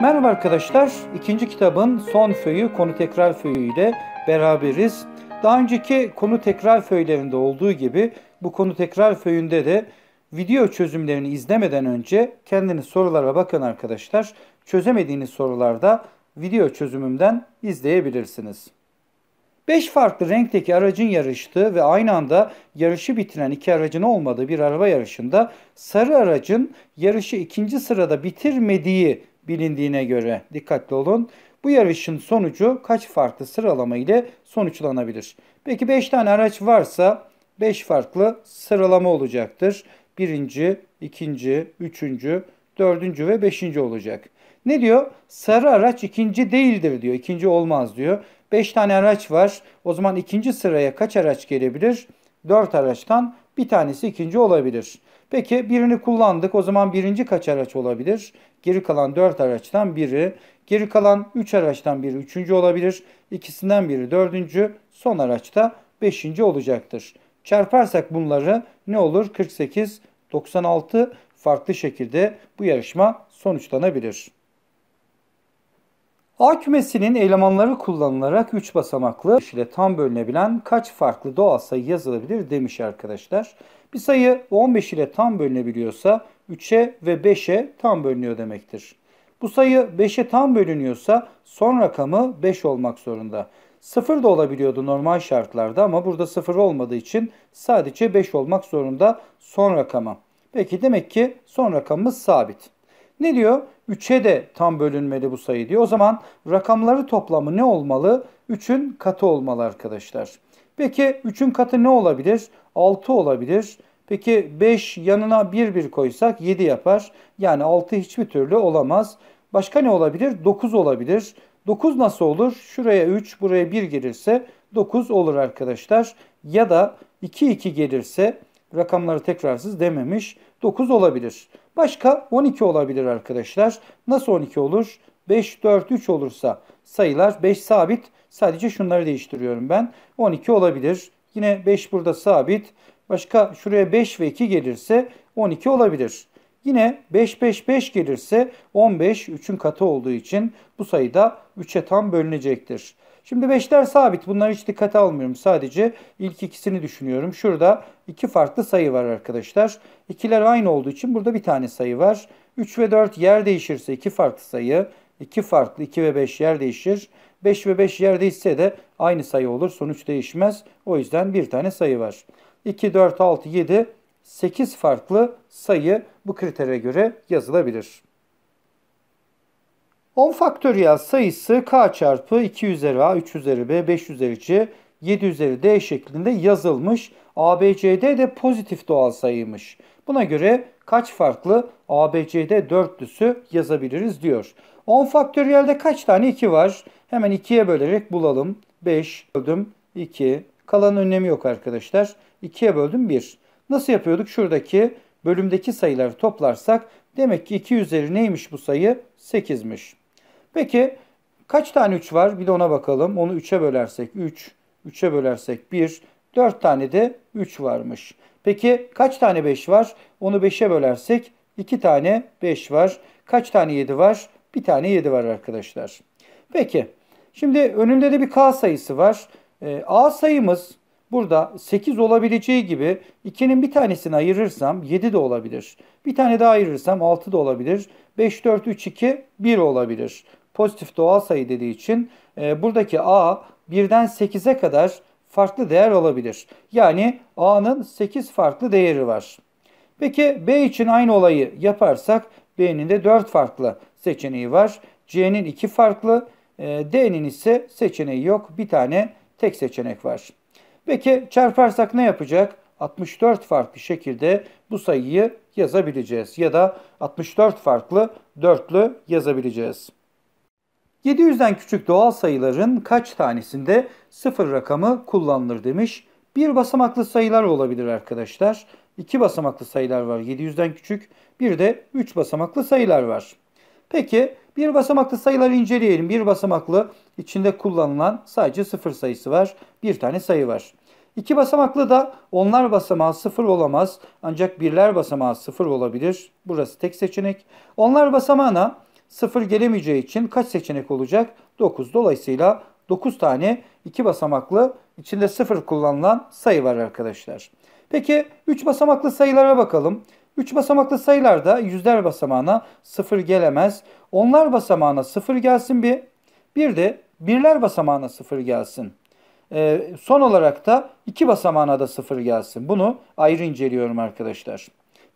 Merhaba arkadaşlar. ikinci kitabın son föyü konu tekrar föyü ile beraberiz. Daha önceki konu tekrar föylerinde olduğu gibi bu konu tekrar föyünde de video çözümlerini izlemeden önce kendiniz sorulara bakın arkadaşlar. Çözemediğiniz sorularda video çözümümden izleyebilirsiniz. 5 farklı renkteki aracın yarıştığı ve aynı anda yarışı bitiren iki aracın olmadığı bir araba yarışında sarı aracın yarışı ikinci sırada bitirmediği bilindiğine göre dikkatli olun. Bu yarışın sonucu kaç farklı sıralama ile sonuçlanabilir? Peki 5 tane araç varsa 5 farklı sıralama olacaktır. Birinci, ikinci, üçüncü, dördüncü ve beşinci olacak. Ne diyor? Sarı araç ikinci değildir diyor. İkinci olmaz diyor. 5 tane araç var. O zaman ikinci sıraya kaç araç gelebilir? 4 araçtan bir tanesi ikinci olabilir. Peki birini kullandık. O zaman birinci kaç araç olabilir? Geri kalan 4 araçtan biri. Geri kalan 3 araçtan biri üçüncü olabilir. İkisinden biri dördüncü. Son araçta beşinci olacaktır. Çarparsak bunları ne olur? 48, 96 farklı şekilde bu yarışma sonuçlanabilir. A kümesinin elemanları kullanılarak 3 basamaklı ile tam bölünebilen kaç farklı doğal sayı yazılabilir demiş arkadaşlar. Bir sayı 15 ile tam bölünebiliyorsa 3'e ve 5'e tam bölünüyor demektir. Bu sayı 5'e tam bölünüyorsa son rakamı 5 olmak zorunda. 0 da olabiliyordu normal şartlarda ama burada 0 olmadığı için sadece 5 olmak zorunda son rakama. Peki demek ki son rakamımız sabit. Ne diyor? 3'e de tam bölünmeli bu sayı diyor. O zaman rakamları toplamı ne olmalı? 3'ün katı olmalı arkadaşlar. Peki 3'ün katı ne olabilir? 6 olabilir. Peki 5 yanına 1 1 koysak 7 yapar. Yani 6 hiçbir türlü olamaz. Başka ne olabilir? 9 olabilir. 9 nasıl olur? Şuraya 3, buraya 1 gelirse 9 olur arkadaşlar. Ya da 2 2 gelirse rakamları tekrarsız dememiş 9 olabilir. Başka 12 olabilir arkadaşlar. Nasıl 12 olur? 5 4 3 olursa sayılar 5 sabit. Sadece şunları değiştiriyorum ben. 12 olabilir. Yine 5 burada sabit. Başka şuraya 5 ve 2 gelirse 12 olabilir. Yine 5 5 5 gelirse 15 3'ün katı olduğu için bu sayıda 3'e tam bölünecektir. Şimdi 5'ler sabit. Bunları hiç dikkate almıyorum. Sadece ilk ikisini düşünüyorum. Şurada iki farklı sayı var arkadaşlar. İkiler aynı olduğu için burada bir tane sayı var. 3 ve 4 yer değişirse iki farklı sayı. 2 farklı 2 ve 5 yer değişir. 5 ve 5 yer değişse de aynı sayı olur. Sonuç değişmez. O yüzden bir tane sayı var. 2, 4, 6, 7, 8 farklı sayı bu kritere göre yazılabilir. 10 faktöriyel sayısı k çarpı 2 üzeri a, 3 üzeri b, 5 üzeri c, 7 üzeri d şeklinde yazılmış ABCD de pozitif doğal sayıymış. Buna göre kaç farklı ABCD dörtlüsü yazabiliriz diyor. 10 faktöriyelde kaç tane 2 var? Hemen 2'ye bölerek bulalım. 5 böldüm 2. Kalanın önemi yok arkadaşlar. 2'ye böldüm 1. Nasıl yapıyorduk? Şuradaki bölümdeki sayıları toplarsak demek ki 2 üzeri neymiş bu sayı? 8'miş. Peki kaç tane 3 var? Bir de ona bakalım. Onu 3'e bölersek 3, 3'e bölersek 1, 4 tane de 3 varmış. Peki kaç tane 5 var? Onu 5'e bölersek 2 tane 5 var. Kaç tane 7 var? Bir tane 7 var arkadaşlar. Peki şimdi önünde de bir k sayısı var. E, a sayımız burada 8 olabileceği gibi 2'nin bir tanesini ayırırsam 7 de olabilir. Bir tane daha ayırırsam 6 da olabilir. 5, 4, 3, 2, 1 olabilir. Pozitif doğal sayı dediği için e, buradaki a 1'den 8'e kadar farklı değer alabilir. Yani A'nın 8 farklı değeri var. Peki B için aynı olayı yaparsak B'nin de 4 farklı seçeneği var. C'nin 2 farklı, e, D'nin ise seçeneği yok. Bir tane tek seçenek var. Peki çarparsak ne yapacak? 64 farklı şekilde bu sayıyı yazabileceğiz ya da 64 farklı dörtlü yazabileceğiz. 700'den küçük doğal sayıların kaç tanesinde sıfır rakamı kullanılır demiş. Bir basamaklı sayılar olabilir arkadaşlar. İki basamaklı sayılar var 700'den küçük. Bir de 3 basamaklı sayılar var. Peki bir basamaklı sayıları inceleyelim. Bir basamaklı içinde kullanılan sadece sıfır sayısı var. Bir tane sayı var. İki basamaklı da onlar basamağı sıfır olamaz. Ancak birler basamağı sıfır olabilir. Burası tek seçenek. Onlar basamağına sıfır gelemeyeceği için kaç seçenek olacak? 9. Dolayısıyla 9 tane 2 basamaklı içinde sıfır kullanılan sayı var arkadaşlar. Peki 3 basamaklı sayılara bakalım. 3 basamaklı sayılarda yüzler basamağına 0 gelemez. Onlar basamağına 0 gelsin bir. Bir de birler basamağına 0 gelsin. Ee, son olarak da 2 basamağına da 0 gelsin. Bunu ayrı inceliyorum arkadaşlar.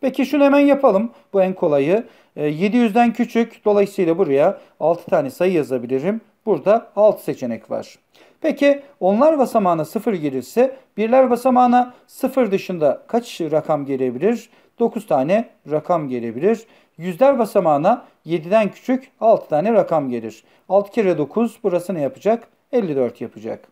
Peki şunu hemen yapalım. Bu en kolayı. 700'den ee, küçük. Dolayısıyla buraya 6 tane sayı yazabilirim. Burada 6 seçenek var. Peki onlar basamağına 0 gelirse birler basamağına 0 dışında kaç rakam gelebilir? 9 tane rakam gelebilir. Yüzler basamağına 7'den küçük 6 tane rakam gelir. 6 kere 9 burası ne yapacak? 54 yapacak.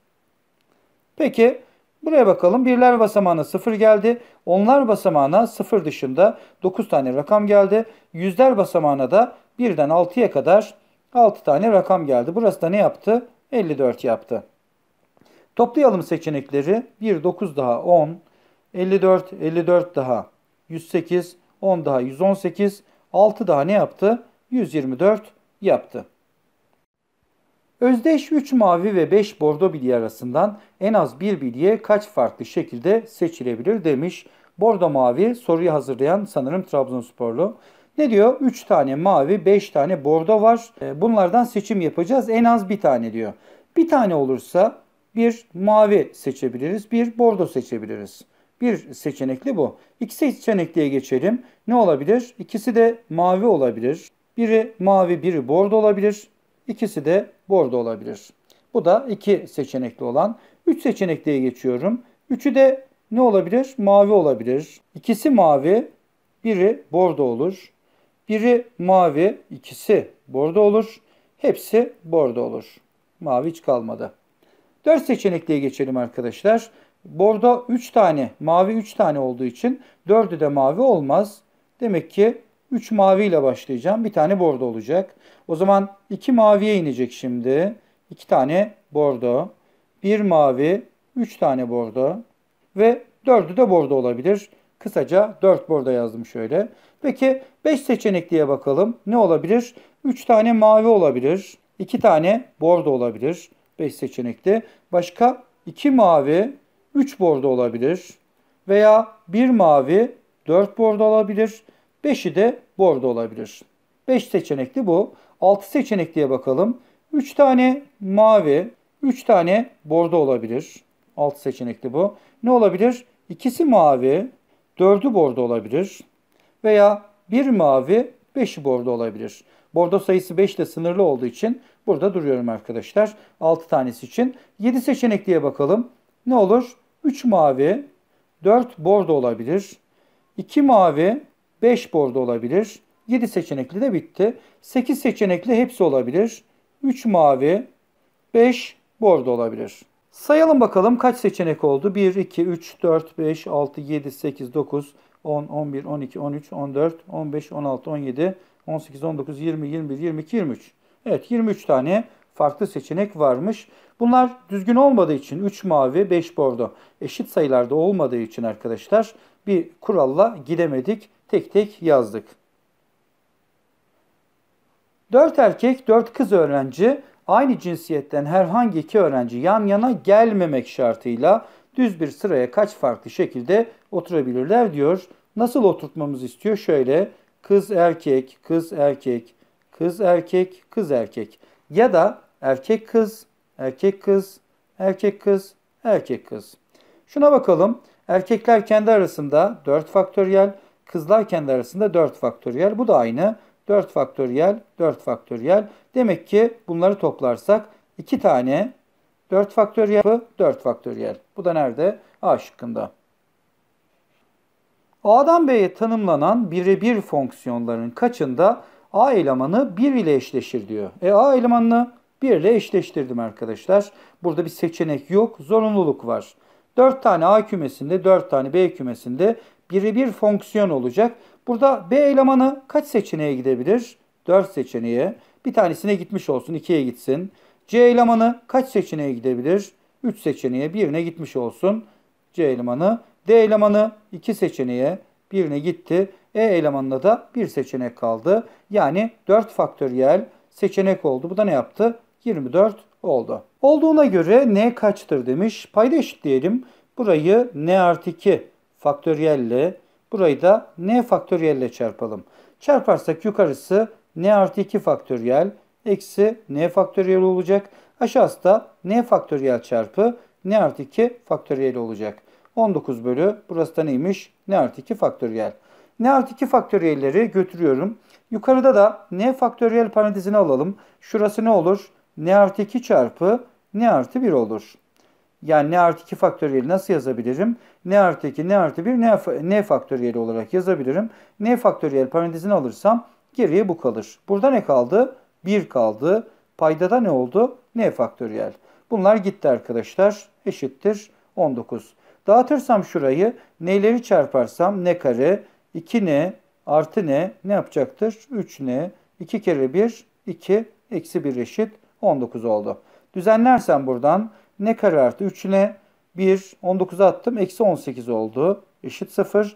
Peki Buraya bakalım. Birler basamağına 0 geldi. Onlar basamağına 0 dışında 9 tane rakam geldi. Yüzler basamağına da 1'den 6'ya kadar 6 tane rakam geldi. Burası da ne yaptı? 54 yaptı. Toplayalım seçenekleri. 1, 9 daha 10, 54, 54 daha 108, 10 daha 118, 6 daha ne yaptı? 124 yaptı. Özdeş 3 mavi ve 5 bordo bilye arasından en az bir bilye kaç farklı şekilde seçilebilir demiş. Bordo mavi soruyu hazırlayan sanırım Trabzonsporlu. Ne diyor? 3 tane mavi, 5 tane bordo var. E, bunlardan seçim yapacağız. En az bir tane diyor. Bir tane olursa bir mavi seçebiliriz, bir bordo seçebiliriz. Bir seçenekli bu. İki seçenekliye geçelim. Ne olabilir? İkisi de mavi olabilir. Biri mavi, biri bordo olabilir. İkisi de bordo olabilir. Bu da iki seçenekli olan. Üç seçenekliye geçiyorum. Üçü de ne olabilir? Mavi olabilir. İkisi mavi, biri bordo olur. Biri mavi, ikisi bordo olur. Hepsi bordo olur. Mavi hiç kalmadı. Dört seçenekliye geçelim arkadaşlar. Bordo 3 tane, mavi 3 tane olduğu için dördü de mavi olmaz. Demek ki 3 maviyle başlayacağım. Bir tane bordo olacak. O zaman 2 maviye inecek şimdi. 2 tane bordo. 1 mavi, 3 tane bordo. Ve 4'ü de bordo olabilir. Kısaca 4 bordo yazdım şöyle. Peki 5 seçenekliye bakalım. Ne olabilir? 3 tane mavi olabilir. 2 tane bordo olabilir. 5 seçenekli. Başka 2 mavi, 3 bordo olabilir. Veya 1 mavi, 4 bordo olabilir. 5'i de bordo olabilir. 5 seçenekli bu. 6 seçenekliye bakalım. 3 tane mavi, 3 tane bordo olabilir. 6 seçenekli bu. Ne olabilir? İkisi mavi, 4'ü bordo olabilir. Veya 1 mavi, 5'i bordo olabilir. Bordo sayısı 5 ile sınırlı olduğu için burada duruyorum arkadaşlar. 6 tanesi için. 7 seçenekliye bakalım. Ne olur? 3 mavi, 4 bordo olabilir. 2 mavi, 5 bordo olabilir. 7 seçenekli de bitti. 8 seçenekli hepsi olabilir. 3 mavi, 5 bordo olabilir. Sayalım bakalım kaç seçenek oldu? 1, 2, 3, 4, 5, 6, 7, 8, 9, 10, 11, 12, 13, 14, 15, 16, 17, 18, 19, 20, 21, 22, 23. Evet 23 tane farklı seçenek varmış. Bunlar düzgün olmadığı için 3 mavi 5 bordo eşit sayılarda olmadığı için arkadaşlar bir kuralla gidemedik tek tek yazdık. Dört erkek dört kız öğrenci aynı cinsiyetten herhangi iki öğrenci yan yana gelmemek şartıyla düz bir sıraya kaç farklı şekilde oturabilirler diyor. Nasıl oturtmamız istiyor? Şöyle kız erkek, kız erkek, kız erkek, kız erkek ya da erkek kız, erkek kız, erkek kız, erkek kız. Şuna bakalım. Erkekler kendi arasında 4 faktöriyel, Kızlar kendi arasında 4 faktöriyel. Bu da aynı. 4 faktöriyel, 4 faktöriyel. Demek ki bunları toplarsak 2 tane 4 faktöriyel, 4 faktöriyel. Bu da nerede? A şıkkında. A'dan B'ye tanımlanan birebir fonksiyonların kaçında A elemanı 1 ile eşleşir diyor. E A elemanını 1 ile eşleştirdim arkadaşlar. Burada bir seçenek yok, zorunluluk var. 4 tane A kümesinde, 4 tane B kümesinde biri bir fonksiyon olacak. Burada B elemanı kaç seçeneğe gidebilir? 4 seçeneğe. Bir tanesine gitmiş olsun, 2'ye gitsin. C elemanı kaç seçeneğe gidebilir? 3 seçeneğe, birine gitmiş olsun. C elemanı. D elemanı 2 seçeneğe, birine gitti. E elemanında da bir seçenek kaldı. Yani 4 faktöriyel seçenek oldu. Bu da ne yaptı? 24 oldu. Olduğuna göre n kaçtır demiş. Payda eşit diyelim. Burayı n artı 2 faktöriyelle burayı da n faktöriyelle çarpalım. Çarparsak yukarısı n artı 2 faktöriyel eksi n faktöriyel olacak. Aşağısı da n faktöriyel çarpı n artı 2 faktöriyel olacak. 19 bölü burası da neymiş? n artı 2 faktöriyel. n artı 2 faktöriyelleri götürüyorum. Yukarıda da n faktöriyel parantezini alalım. Şurası ne olur? n artı 2 çarpı n artı 1 olur. Yani ne artı 2 faktöriyeli nasıl yazabilirim? Ne artı 2, ne artı 1, ne ne faktöriyeli olarak yazabilirim. Ne faktöriyel parantezini alırsam geriye bu kalır. Burada ne kaldı? 1 kaldı. Paydada ne oldu? Ne faktöriyel. Bunlar gitti arkadaşlar. Eşittir 19. Dağıtırsam şurayı n'leri çarparsam ne kare 2 ne artı ne, ne yapacaktır? 3 ne, 2 kere 1 2 eksi 1 eşit 19 oldu. Düzenlersem buradan ne kare artı 3 yine 1, 19'a attım. Eksi 18 oldu. Eşit 0.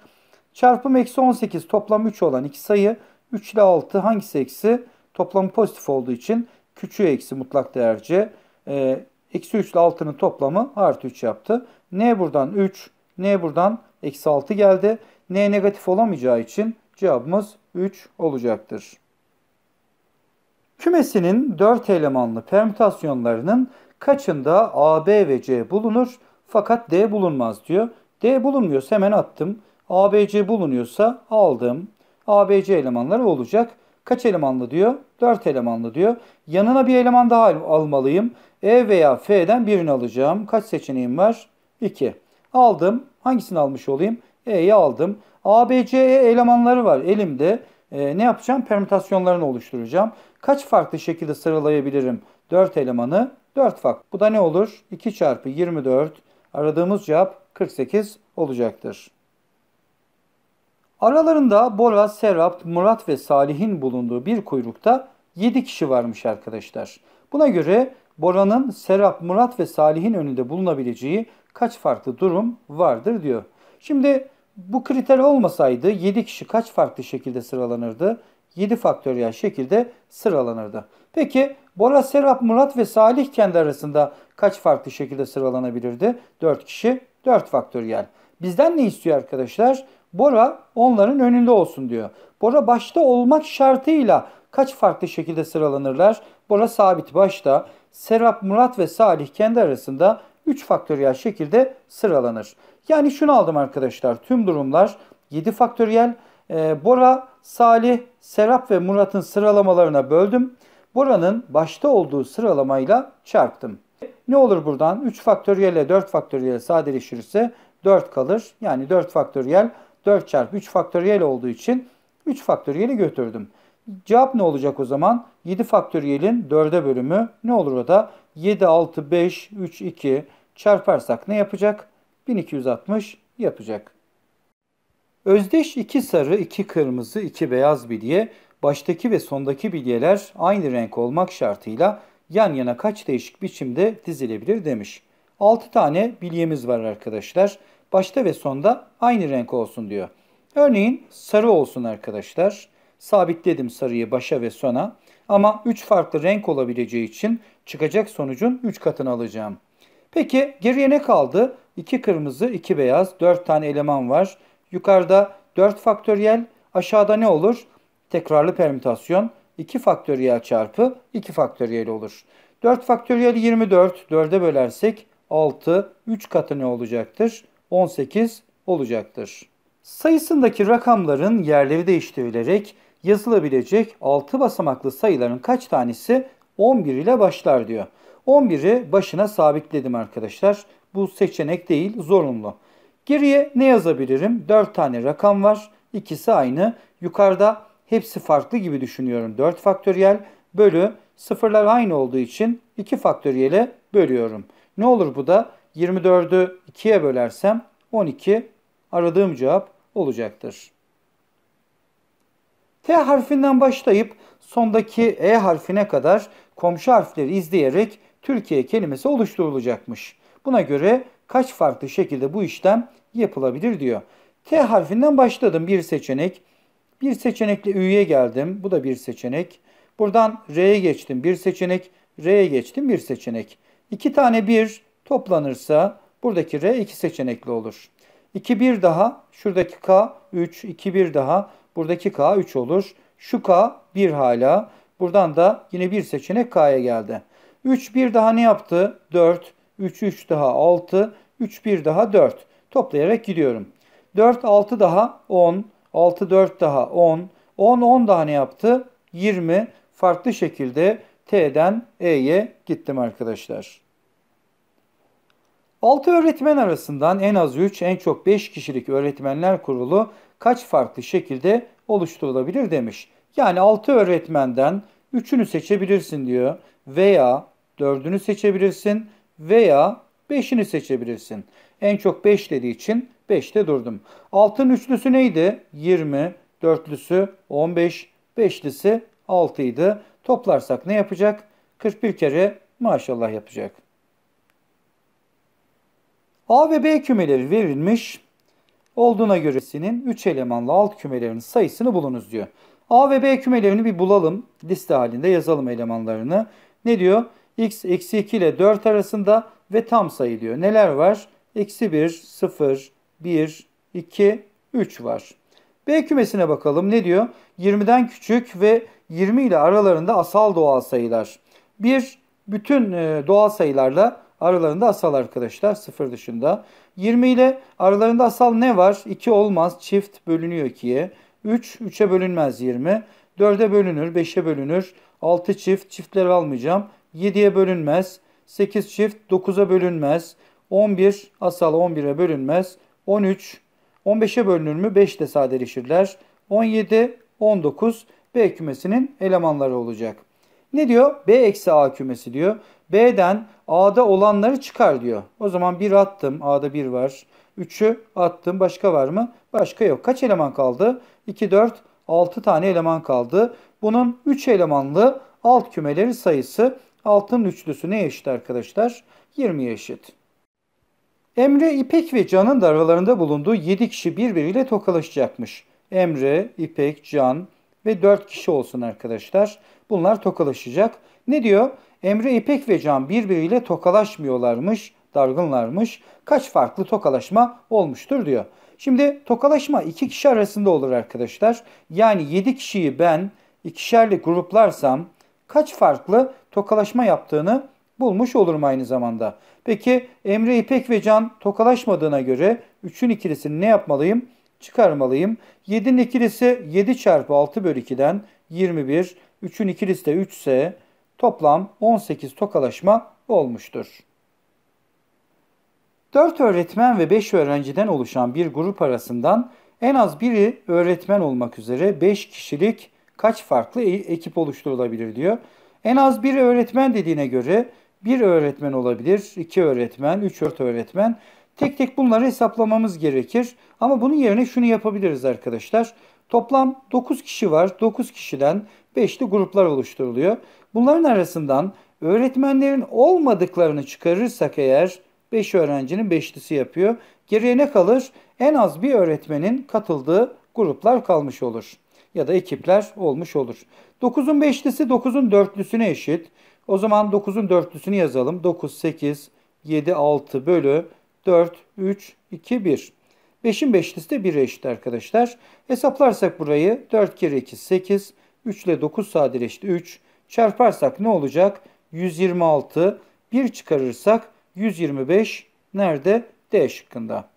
Çarpım eksi 18 toplam 3 olan iki sayı. 3 ile 6 hangisi eksi? Toplamı pozitif olduğu için küçüğü eksi mutlak değerce. Ee, e, eksi 3 ile 6'nın toplamı artı 3 yaptı. N buradan 3, N buradan eksi 6 geldi. N negatif olamayacağı için cevabımız 3 olacaktır. Kümesinin 4 elemanlı permütasyonlarının Kaçında A, B ve C bulunur fakat D bulunmaz diyor. D bulunmuyorsa hemen attım. A, B, C bulunuyorsa aldım. A, B, C elemanları olacak. Kaç elemanlı diyor? 4 elemanlı diyor. Yanına bir eleman daha almalıyım. E veya F'den birini alacağım. Kaç seçeneğim var? 2. Aldım. Hangisini almış olayım? E'yi aldım. A, B, C, E elemanları var elimde. E, ne yapacağım? Permütasyonlarını oluşturacağım. Kaç farklı şekilde sıralayabilirim 4 elemanı? 4 fak. Bu da ne olur? 2 çarpı 24 aradığımız cevap 48 olacaktır. Aralarında Bora, Serap, Murat ve Salih'in bulunduğu bir kuyrukta 7 kişi varmış arkadaşlar. Buna göre Bora'nın Serap, Murat ve Salih'in önünde bulunabileceği kaç farklı durum vardır diyor. Şimdi bu kriter olmasaydı 7 kişi kaç farklı şekilde sıralanırdı? 7 faktöriyel şekilde sıralanırdı. Peki Bora, Serap, Murat ve Salih kendi arasında kaç farklı şekilde sıralanabilirdi? 4 kişi 4 faktöriyel. Bizden ne istiyor arkadaşlar? Bora onların önünde olsun diyor. Bora başta olmak şartıyla kaç farklı şekilde sıralanırlar? Bora sabit başta. Serap, Murat ve Salih kendi arasında 3 faktöriyel şekilde sıralanır. Yani şunu aldım arkadaşlar. Tüm durumlar 7 faktöriyel ee, Bora, Salih, Serap ve Murat'ın sıralamalarına böldüm. Bora'nın başta olduğu sıralamayla çarptım. Ne olur buradan? 3 faktöriyel ile 4 faktöriyel sadeleşirse 4 kalır. Yani 4 faktöriyel 4 çarpı 3 faktöriyel olduğu için 3 faktöriyeli götürdüm. Cevap ne olacak o zaman? 7 faktöriyelin 4'e bölümü ne olur o da? 7, 6, 5, 3, 2 çarparsak ne yapacak? 1260 yapacak. Özdeş iki sarı, iki kırmızı, iki beyaz bilye, baştaki ve sondaki bilyeler aynı renk olmak şartıyla yan yana kaç değişik biçimde dizilebilir demiş. 6 tane bilyemiz var arkadaşlar. Başta ve sonda aynı renk olsun diyor. Örneğin sarı olsun arkadaşlar. Sabitledim sarıyı başa ve sona. Ama 3 farklı renk olabileceği için çıkacak sonucun 3 katını alacağım. Peki geriye ne kaldı? 2 kırmızı, 2 beyaz, 4 tane eleman var. Yukarıda 4 faktöriyel aşağıda ne olur? Tekrarlı permütasyon 2 faktöriyel çarpı 2 faktöriyel olur. 4 faktöriyel 24 4'e bölersek 6 3 katı ne olacaktır? 18 olacaktır. Sayısındaki rakamların yerleri değiştirilerek yazılabilecek 6 basamaklı sayıların kaç tanesi 11 ile başlar diyor. 11'i başına sabitledim arkadaşlar. Bu seçenek değil zorunlu. Geriye ne yazabilirim? 4 tane rakam var. İkisi aynı. Yukarıda hepsi farklı gibi düşünüyorum. 4 faktöriyel bölü sıfırlar aynı olduğu için 2 faktöriyele bölüyorum. Ne olur bu da 24'ü 2'ye bölersem 12 aradığım cevap olacaktır. T harfinden başlayıp sondaki E harfine kadar komşu harfleri izleyerek Türkiye kelimesi oluşturulacakmış. Buna göre kaç farklı şekilde bu işlem yapılabilir diyor. T harfinden başladım bir seçenek. Bir seçenekle Ü'ye geldim. Bu da bir seçenek. Buradan R'ye geçtim bir seçenek. R'ye geçtim bir seçenek. İki tane bir toplanırsa buradaki R iki seçenekli olur. 2 bir daha şuradaki K 3 2 bir daha buradaki K 3 olur. Şu K bir hala. Buradan da yine bir seçenek K'ya geldi. 3 bir daha ne yaptı? 4 3 3 daha 6 3 1 daha 4 toplayarak gidiyorum. 4, 6 daha 10, 6, 4 daha 10, 10, 10 daha ne yaptı? 20 farklı şekilde T'den E'ye gittim arkadaşlar. 6 öğretmen arasından en az 3, en çok 5 kişilik öğretmenler kurulu kaç farklı şekilde oluşturulabilir demiş. Yani 6 öğretmenden 3'ünü seçebilirsin diyor veya 4'ünü seçebilirsin veya 5'ini seçebilirsin. En çok 5 dediği için 5'te durdum. Altın üçlüsü neydi? 20, dörtlüsü 15, beşlisi 6 idi. Toplarsak ne yapacak? 41 kere maşallah yapacak. A ve B kümeleri verilmiş olduğuna göre sinin 3 elemanlı alt kümelerinin sayısını bulunuz diyor. A ve B kümelerini bir bulalım. Liste halinde yazalım elemanlarını. Ne diyor? X, eksi 2 ile 4 arasında ve tam sayı diyor. Neler var? eksi 1, 0, 1, 2, 3 var. B kümesine bakalım ne diyor? 20'den küçük ve 20 ile aralarında asal doğal sayılar. 1 bütün e, doğal sayılarla aralarında asal arkadaşlar 0 dışında. 20 ile aralarında asal ne var? 2 olmaz çift bölünüyor 2'ye. 3 3'e bölünmez 20. 4'e bölünür 5'e bölünür. 6 çift çiftleri almayacağım. 7'ye bölünmez. 8 çift 9'a bölünmez. 11 asal 11'e bölünmez. 13 15'e bölünür mü? 5 de sadeleşirler. 17 19 B kümesinin elemanları olacak. Ne diyor? B eksi A kümesi diyor. B'den A'da olanları çıkar diyor. O zaman 1 attım. A'da 1 var. 3'ü attım. Başka var mı? Başka yok. Kaç eleman kaldı? 2, 4, 6 tane eleman kaldı. Bunun 3 elemanlı alt kümeleri sayısı altın üçlüsü ne eşit arkadaşlar? 20 eşit. Emre, İpek ve Can'ın da aralarında bulunduğu 7 kişi birbiriyle tokalaşacakmış. Emre, İpek, Can ve 4 kişi olsun arkadaşlar. Bunlar tokalaşacak. Ne diyor? Emre, İpek ve Can birbiriyle tokalaşmıyorlarmış, dargınlarmış. Kaç farklı tokalaşma olmuştur diyor. Şimdi tokalaşma iki kişi arasında olur arkadaşlar. Yani 7 kişiyi ben ikişerli gruplarsam kaç farklı tokalaşma yaptığını bulmuş olurum aynı zamanda. Peki Emre İpek ve Can tokalaşmadığına göre 3'ün ikilisini ne yapmalıyım? Çıkarmalıyım. 7'nin ikilisi 7 çarpı 6 bölü 2'den 21. 3'ün ikilisi de 3 ise toplam 18 tokalaşma olmuştur. 4 öğretmen ve 5 öğrenciden oluşan bir grup arasından en az biri öğretmen olmak üzere 5 kişilik kaç farklı e-, ekip oluşturulabilir diyor. En az bir öğretmen dediğine göre bir öğretmen olabilir, iki öğretmen, üç dört öğretmen. Tek tek bunları hesaplamamız gerekir. Ama bunun yerine şunu yapabiliriz arkadaşlar. Toplam 9 kişi var. 9 kişiden 5'li gruplar oluşturuluyor. Bunların arasından öğretmenlerin olmadıklarını çıkarırsak eğer 5 öğrencinin 5'lisi yapıyor. Geriye ne kalır? En az bir öğretmenin katıldığı gruplar kalmış olur. Ya da ekipler olmuş olur. 9'un 5'lisi 9'un 4'lüsüne eşit. O zaman 9'un dörtlüsünü yazalım. 9, 8, 7, 6 bölü 4, 3, 2, 1. 5'in beşlisi de 1'e eşit arkadaşlar. Hesaplarsak burayı 4 kere 2, 8, 3 ile 9 sadeleşti 3. Çarparsak ne olacak? 126, 1 çıkarırsak 125 nerede? D şıkkında.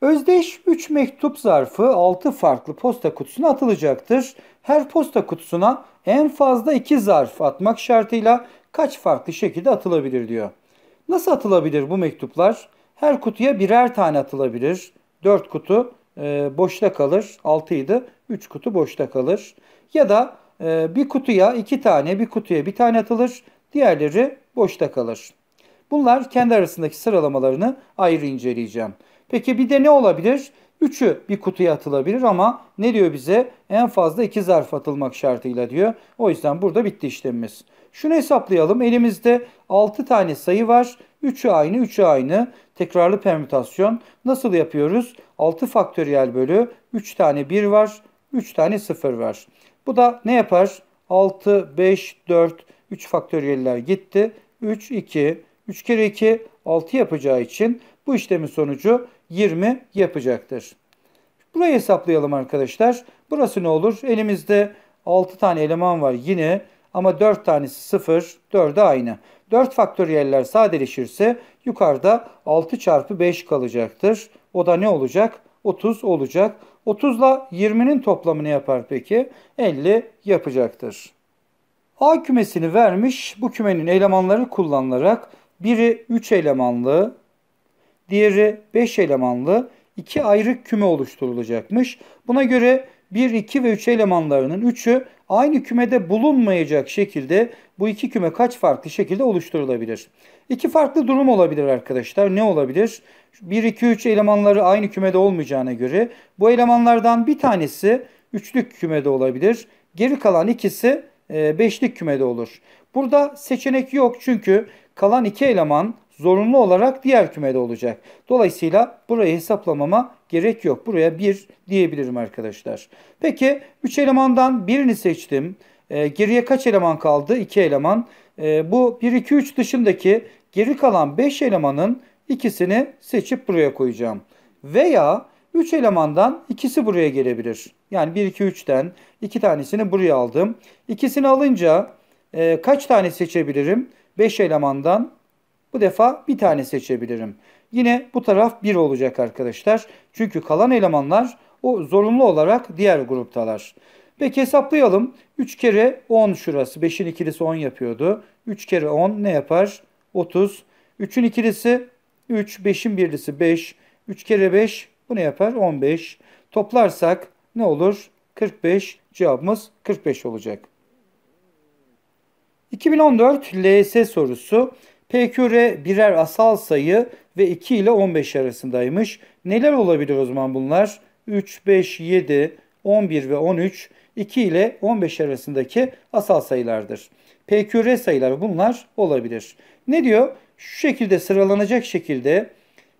Özdeş 3 mektup zarfı 6 farklı posta kutusuna atılacaktır. Her posta kutusuna en fazla 2 zarf atmak şartıyla kaç farklı şekilde atılabilir diyor. Nasıl atılabilir bu mektuplar? Her kutuya birer tane atılabilir. 4 kutu e, boşta kalır. 6 idi. 3 kutu boşta kalır. Ya da e, bir kutuya 2 tane, bir kutuya bir tane atılır. Diğerleri boşta kalır. Bunlar kendi arasındaki sıralamalarını ayrı inceleyeceğim. Peki bir de ne olabilir? Üçü bir kutuya atılabilir ama ne diyor bize? En fazla iki zarf atılmak şartıyla diyor. O yüzden burada bitti işlemimiz. Şunu hesaplayalım. Elimizde 6 tane sayı var. 3'ü aynı, 3'ü aynı. Tekrarlı permütasyon. Nasıl yapıyoruz? 6 faktöriyel bölü 3 tane 1 var, 3 tane 0 var. Bu da ne yapar? 6, 5, 4, 3 faktöriyeller gitti. 3, 2, 3 kere 2, 6 yapacağı için bu işlemin sonucu 20 yapacaktır. Burayı hesaplayalım arkadaşlar. Burası ne olur? Elimizde 6 tane eleman var. Yine ama 4 tanesi 0, 4'e aynı. 4 faktöriyeller sadeleşirse yukarıda 6 çarpı 5 kalacaktır. O da ne olacak? 30 olacak. 30 ile 20'nin toplamını yapar peki? 50 yapacaktır. A kümesini vermiş. Bu kümenin elemanları kullanılarak biri 3 elemanlı, diğeri 5 elemanlı iki ayrı küme oluşturulacakmış. Buna göre 1, 2 ve 3 elemanlarının 3'ü aynı kümede bulunmayacak şekilde bu iki küme kaç farklı şekilde oluşturulabilir? İki farklı durum olabilir arkadaşlar. Ne olabilir? 1, 2, 3 elemanları aynı kümede olmayacağına göre bu elemanlardan bir tanesi üçlük kümede olabilir. Geri kalan ikisi e, beşlik kümede olur. Burada seçenek yok çünkü kalan iki eleman zorunlu olarak diğer kümede olacak. Dolayısıyla burayı hesaplamama gerek yok. Buraya 1 diyebilirim arkadaşlar. Peki 3 elemandan birini seçtim. Ee, geriye kaç eleman kaldı? 2 eleman. Ee, bu 1, 2, 3 dışındaki geri kalan 5 elemanın ikisini seçip buraya koyacağım. Veya 3 elemandan ikisi buraya gelebilir. Yani 1, 2, 3'ten 2 tanesini buraya aldım. İkisini alınca e, kaç tane seçebilirim? 5 elemandan bu defa bir tane seçebilirim. Yine bu taraf 1 olacak arkadaşlar. Çünkü kalan elemanlar o zorunlu olarak diğer gruptalar. Peki hesaplayalım. 3 kere 10 şurası. 5'in ikilisi 10 yapıyordu. 3 kere 10 ne yapar? 30. 3'ün ikilisi 3. 5'in birlisi 5. 3 kere 5 bu ne yapar? 15. Toplarsak ne olur? 45. Cevabımız 45 olacak. 2014 LS sorusu. PQR birer asal sayı ve 2 ile 15 arasındaymış. Neler olabilir o zaman bunlar? 3, 5, 7, 11 ve 13 2 ile 15 arasındaki asal sayılardır. PQR sayıları bunlar olabilir. Ne diyor? Şu şekilde sıralanacak şekilde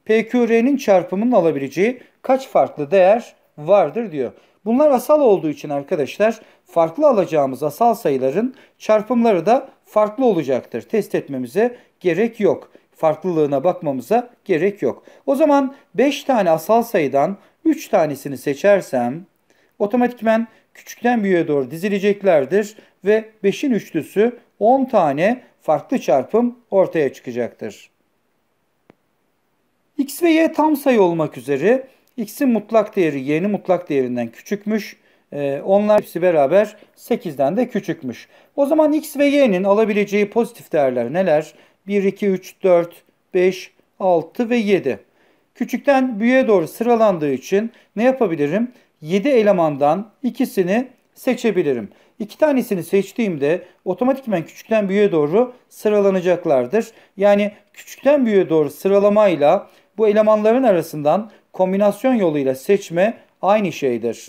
PQR'nin çarpımının alabileceği kaç farklı değer vardır diyor. Bunlar asal olduğu için arkadaşlar farklı alacağımız asal sayıların çarpımları da farklı olacaktır. Test etmemize gerek yok farklılığına bakmamıza gerek yok. O zaman 5 tane asal sayıdan 3 tanesini seçersem otomatikmen küçükten büyüğe doğru dizileceklerdir ve 5'in üçlüsü 10 tane farklı çarpım ortaya çıkacaktır. X ve Y tam sayı olmak üzere X'in mutlak değeri Y'nin mutlak değerinden küçükmüş. Ee, onlar hepsi beraber 8'den de küçükmüş. O zaman X ve Y'nin alabileceği pozitif değerler neler? 1, 2, 3, 4, 5, 6 ve 7. Küçükten büyüğe doğru sıralandığı için ne yapabilirim? 7 elemandan ikisini seçebilirim. İki tanesini seçtiğimde otomatikmen küçükten büyüğe doğru sıralanacaklardır. Yani küçükten büyüğe doğru sıralamayla bu elemanların arasından kombinasyon yoluyla seçme aynı şeydir.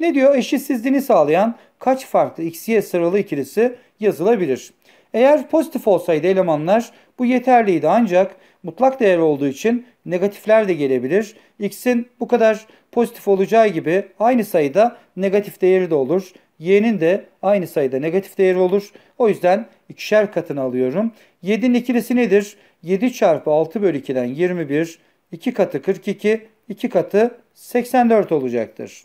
Ne diyor? Eşitsizliğini sağlayan kaç farklı x, y sıralı ikilisi yazılabilir? Eğer pozitif olsaydı elemanlar bu yeterliydi ancak mutlak değer olduğu için negatifler de gelebilir. X'in bu kadar pozitif olacağı gibi aynı sayıda negatif değeri de olur. Y'nin de aynı sayıda negatif değeri olur. O yüzden ikişer katını alıyorum. 7'nin ikilisi nedir? 7 çarpı 6 bölü 2'den 21, 2 katı 42, 2 katı 84 olacaktır.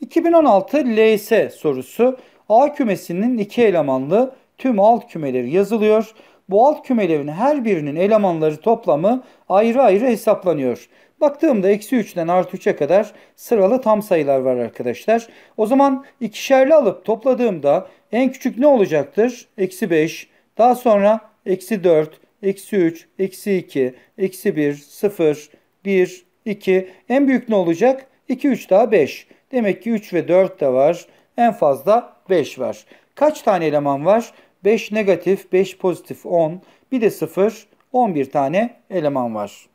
2016 LS sorusu A kümesinin iki elemanlı tüm alt kümeleri yazılıyor. Bu alt kümelerin her birinin elemanları toplamı ayrı ayrı hesaplanıyor. Baktığımda eksi 3'den artı 3'e kadar sıralı tam sayılar var arkadaşlar. O zaman ikişerli alıp topladığımda en küçük ne olacaktır? Eksi 5, daha sonra eksi 4, eksi 3, eksi 2, eksi 1, 0, 1, 2. En büyük ne olacak? 2, 3 daha 5. Demek ki 3 ve 4 de var. En fazla 5 var. Kaç tane eleman var? 5 negatif, 5 pozitif 10, bir de 0, 11 tane eleman var.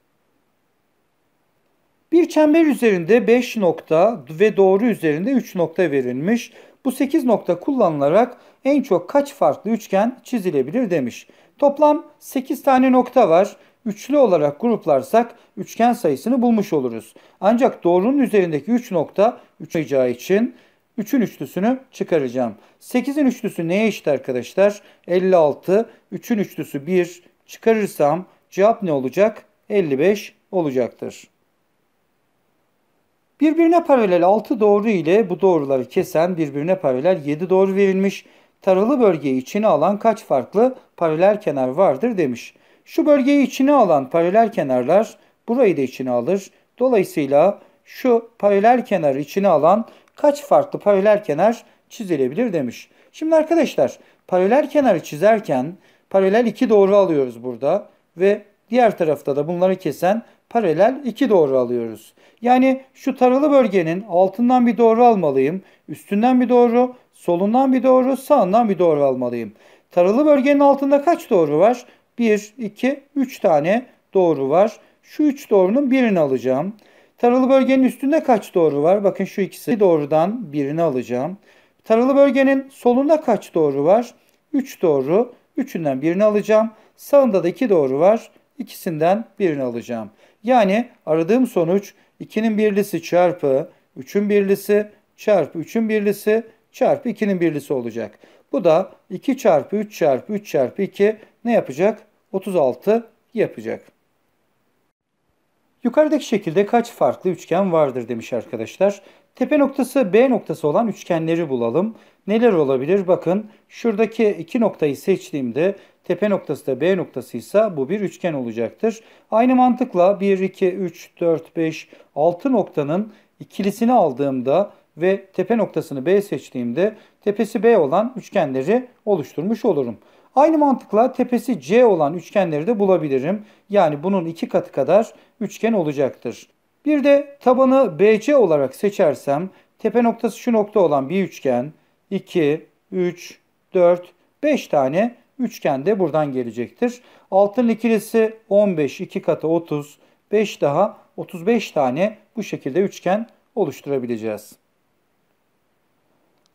Bir çember üzerinde 5 nokta ve doğru üzerinde 3 nokta verilmiş. Bu 8 nokta kullanılarak en çok kaç farklı üçgen çizilebilir demiş. Toplam 8 tane nokta var. Üçlü olarak gruplarsak üçgen sayısını bulmuş oluruz. Ancak doğrunun üzerindeki 3 nokta 3 için 3'ün üçlüsünü çıkaracağım. 8'in üçlüsü neye eşit arkadaşlar? 56. 3'ün üçlüsü 1 çıkarırsam cevap ne olacak? 55 olacaktır. Birbirine paralel 6 doğru ile bu doğruları kesen birbirine paralel 7 doğru verilmiş. Taralı bölgeyi içine alan kaç farklı paralel kenar vardır demiş. Şu bölgeyi içine alan paralel kenarlar burayı da içine alır. Dolayısıyla şu paralel kenarı içine alan kaç farklı paralel kenar çizilebilir demiş. Şimdi arkadaşlar paralel kenarı çizerken paralel iki doğru alıyoruz burada ve diğer tarafta da bunları kesen paralel iki doğru alıyoruz. Yani şu taralı bölgenin altından bir doğru almalıyım, üstünden bir doğru, solundan bir doğru, sağından bir doğru almalıyım. Taralı bölgenin altında kaç doğru var? 1, 2, 3 tane doğru var. Şu 3 doğrunun birini alacağım. Taralı bölgenin üstünde kaç doğru var? Bakın şu ikisi doğrudan birini alacağım. Taralı bölgenin solunda kaç doğru var? 3 doğru. Üçünden birini alacağım. Sağında da 2 doğru var. İkisinden birini alacağım. Yani aradığım sonuç 2'nin birlisi çarpı 3'ün birlisi çarpı 3'ün birlisi çarpı 2'nin birlisi olacak. Bu da 2 çarpı 3 çarpı 3 çarpı 2 ne yapacak? 36 yapacak. Yukarıdaki şekilde kaç farklı üçgen vardır demiş arkadaşlar. Tepe noktası B noktası olan üçgenleri bulalım. Neler olabilir? Bakın şuradaki iki noktayı seçtiğimde tepe noktası da B noktasıysa bu bir üçgen olacaktır. Aynı mantıkla 1, 2, 3, 4, 5, 6 noktanın ikilisini aldığımda ve tepe noktasını B seçtiğimde tepesi B olan üçgenleri oluşturmuş olurum. Aynı mantıkla tepesi C olan üçgenleri de bulabilirim. Yani bunun iki katı kadar üçgen olacaktır. Bir de tabanı BC olarak seçersem tepe noktası şu nokta olan bir üçgen 2, 3, 4, 5 tane üçgen de buradan gelecektir. Altın ikilisi 15, 2 katı 30, 5 daha 35 tane bu şekilde üçgen oluşturabileceğiz.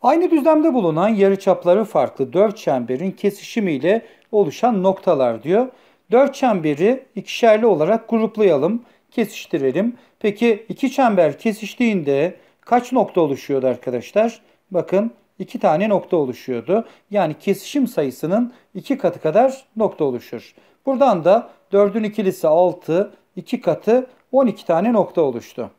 Aynı düzlemde bulunan yarıçapları farklı dört çemberin kesişimiyle oluşan noktalar diyor. Dört çemberi ikişerli olarak gruplayalım, kesiştirelim. Peki iki çember kesiştiğinde kaç nokta oluşuyordu arkadaşlar? Bakın iki tane nokta oluşuyordu. Yani kesişim sayısının iki katı kadar nokta oluşur. Buradan da 4'ün ikilisi 6, iki katı 12 tane nokta oluştu.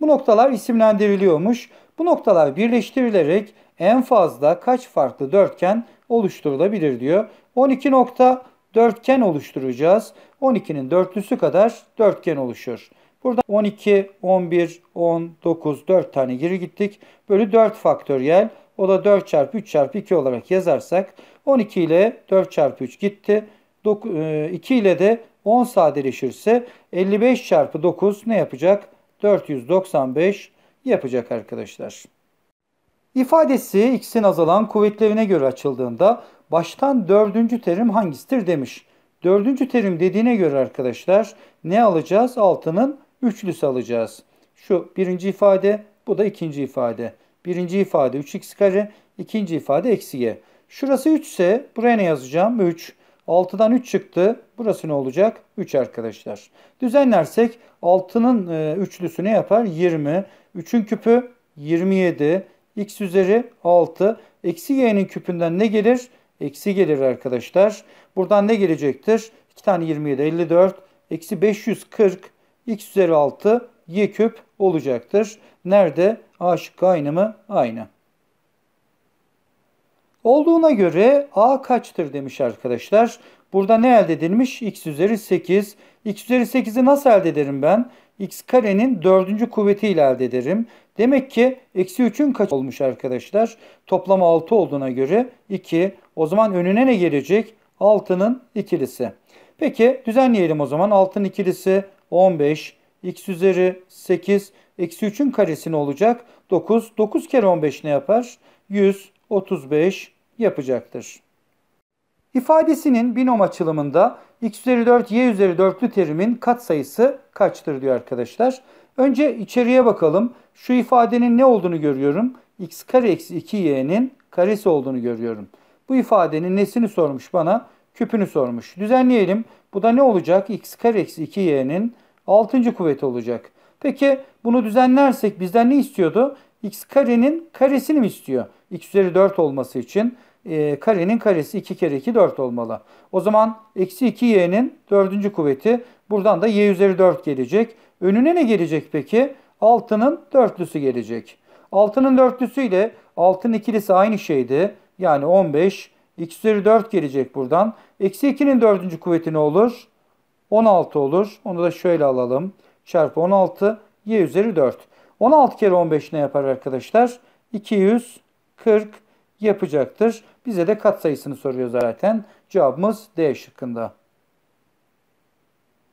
Bu noktalar isimlendiriliyormuş. Bu noktalar birleştirilerek en fazla kaç farklı dörtgen oluşturulabilir diyor. 12 nokta dörtgen oluşturacağız. 12'nin dörtlüsü kadar dörtgen oluşur. Burada 12, 11, 10, 9, 4 tane geri gittik. Bölü 4 faktöriyel. O da 4 çarpı 3 çarpı 2 olarak yazarsak 12 ile 4 çarpı 3 gitti. 2 e, ile de 10 sadeleşirse 55 çarpı 9 ne yapacak? 495 yapacak arkadaşlar. İfadesi x'in azalan kuvvetlerine göre açıldığında baştan dördüncü terim hangisidir demiş. Dördüncü terim dediğine göre arkadaşlar ne alacağız? Altının üçlüsü alacağız. Şu birinci ifade bu da ikinci ifade. Birinci ifade 3x kare, ikinci ifade eksi y. Şurası 3 ise buraya ne yazacağım? 3. 6'dan 3 çıktı. Burası ne olacak? 3 arkadaşlar. Düzenlersek 6'nın e, üçlüsü ne yapar? 20. 3'ün küpü 27. X üzeri 6. Eksi y'nin küpünden ne gelir? Eksi gelir arkadaşlar. Buradan ne gelecektir? 2 tane 27 54. Eksi 540 x üzeri 6 y küp olacaktır. Nerede? A şıkkı aynı mı? Aynı. Olduğuna göre A kaçtır demiş arkadaşlar. Burada ne elde edilmiş? X üzeri 8. X üzeri 8'i nasıl elde ederim ben? X karenin dördüncü kuvvetiyle elde ederim. Demek ki eksi 3'ün kaç olmuş arkadaşlar? Toplam 6 olduğuna göre 2. O zaman önüne ne gelecek? 6'nın ikilisi. Peki düzenleyelim o zaman. 6'nın ikilisi 15. X üzeri 8. Eksi 3'ün karesi ne olacak? 9. 9 kere 15 ne yapar? 100. 35 yapacaktır. İfadesinin binom açılımında x üzeri 4, y üzeri 4'lü terimin katsayısı kaçtır diyor arkadaşlar. Önce içeriye bakalım. Şu ifadenin ne olduğunu görüyorum. x kare eksi 2y'nin karesi olduğunu görüyorum. Bu ifadenin nesini sormuş bana? Küpünü sormuş. Düzenleyelim. Bu da ne olacak? x kare eksi 2y'nin 6. kuvveti olacak. Peki bunu düzenlersek bizden ne istiyordu? x karenin karesini mi istiyor? x üzeri 4 olması için e, karenin karesi 2 kere 2 4 olmalı. O zaman eksi 2y'nin dördüncü kuvveti buradan da y üzeri 4 gelecek. Önüne ne gelecek peki? 6'nın dörtlüsü gelecek. 6'nın dörtlüsü ile 6'nın ikilisi aynı şeydi. Yani 15 x üzeri 4 gelecek buradan. Eksi 2'nin dördüncü kuvveti ne olur? 16 olur. Onu da şöyle alalım. Çarpı 16 y üzeri 4. 16 kere 15 ne yapar arkadaşlar? 240 yapacaktır. Bize de katsayısını soruyor zaten. Cevabımız D şıkkında.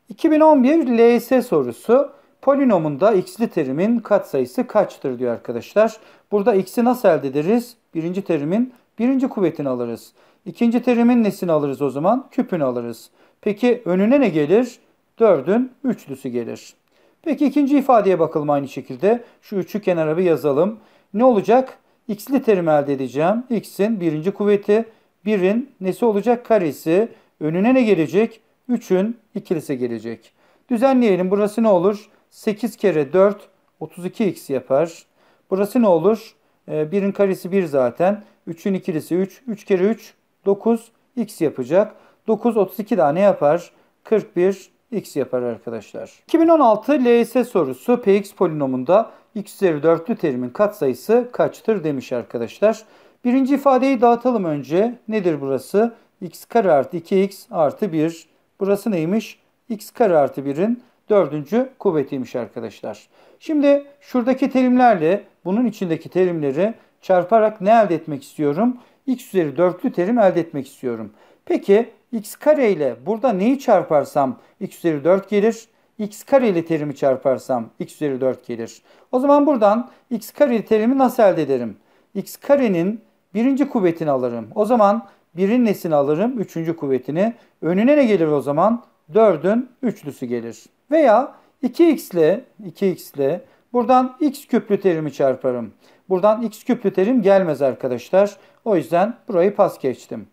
2011 LS sorusu. Polinomunda x'li terimin katsayısı kaçtır diyor arkadaşlar. Burada x'i nasıl elde ederiz? Birinci terimin birinci kuvvetini alırız. İkinci terimin nesini alırız o zaman? Küpünü alırız. Peki önüne ne gelir? 4'ün üçlüsü gelir. Peki ikinci ifadeye bakalım aynı şekilde. Şu üçü kenara bir yazalım. Ne olacak? x'li terim elde edeceğim. x'in birinci kuvveti 1'in nesi olacak? Karesi. Önüne ne gelecek? 3'ün ikilisi gelecek. Düzenleyelim. Burası ne olur? 8 kere 4 32x yapar. Burası ne olur? 1'in ee, karesi 1 zaten. 3'ün ikilisi 3. 3 kere 3 9 x yapacak. 9 32 daha ne yapar? 41 x yapar arkadaşlar. 2016 LS sorusu PX polinomunda x üzeri 4'lü terimin katsayısı kaçtır demiş arkadaşlar. Birinci ifadeyi dağıtalım önce. Nedir burası? x kare artı 2x artı 1. Burası neymiş? x kare artı 1'in dördüncü kuvvetiymiş arkadaşlar. Şimdi şuradaki terimlerle bunun içindeki terimleri çarparak ne elde etmek istiyorum? x üzeri dörtlü terim elde etmek istiyorum. Peki x kare ile burada neyi çarparsam x üzeri 4 gelir? x kareli terimi çarparsam x üzeri 4 gelir. O zaman buradan x kareli terimi nasıl elde ederim? x karenin birinci kuvvetini alırım. O zaman birin nesini alırım? Üçüncü kuvvetini. Önüne ne gelir o zaman? 4'ün üçlüsü gelir. Veya 2x ile 2x ile buradan x küplü terimi çarparım. Buradan x küplü terim gelmez arkadaşlar. O yüzden burayı pas geçtim.